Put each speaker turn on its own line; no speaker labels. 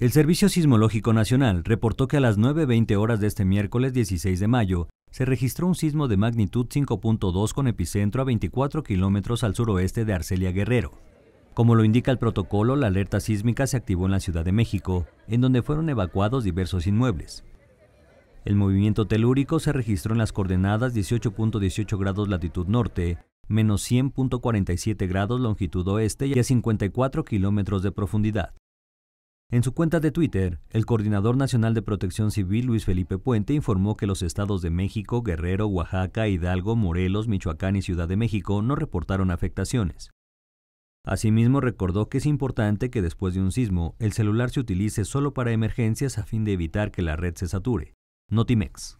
El Servicio Sismológico Nacional reportó que a las 9.20 horas de este miércoles 16 de mayo se registró un sismo de magnitud 5.2 con epicentro a 24 kilómetros al suroeste de Arcelia Guerrero. Como lo indica el protocolo, la alerta sísmica se activó en la Ciudad de México, en donde fueron evacuados diversos inmuebles. El movimiento telúrico se registró en las coordenadas 18.18 grados latitud norte, menos 100.47 grados longitud oeste y a 54 kilómetros de profundidad. En su cuenta de Twitter, el Coordinador Nacional de Protección Civil Luis Felipe Puente informó que los estados de México, Guerrero, Oaxaca, Hidalgo, Morelos, Michoacán y Ciudad de México no reportaron afectaciones. Asimismo, recordó que es importante que después de un sismo, el celular se utilice solo para emergencias a fin de evitar que la red se sature. Notimex.